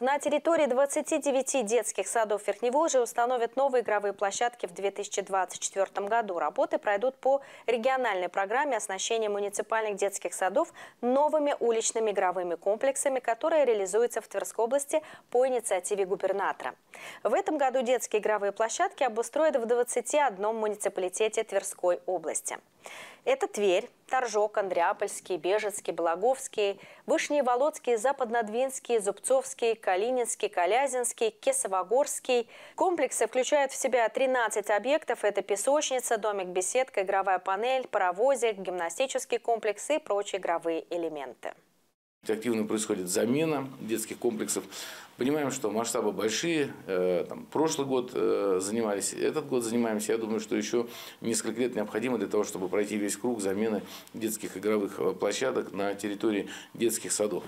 На территории 29 детских садов Верхневолжья установят новые игровые площадки в 2024 году. Работы пройдут по региональной программе оснащения муниципальных детских садов новыми уличными игровыми комплексами, которые реализуются в Тверской области по инициативе губернатора. В этом году детские игровые площадки обустроят в 21 муниципалитете Тверской области. Это Тверь, Торжок, Андреапольский, Бежецкий, Благовский, Вышний Володский, Западнодвинский, Зубцовский, Калининский, Калязинский, Кесовогорский. Комплексы включают в себя 13 объектов. Это песочница, домик-беседка, игровая панель, паровозик, гимнастический комплекс и прочие игровые элементы. Активно происходит замена детских комплексов. Понимаем, что масштабы большие. Э, там, прошлый год э, занимались, этот год занимаемся. Я думаю, что еще несколько лет необходимо для того, чтобы пройти весь круг замены детских игровых э, площадок на территории детских садов.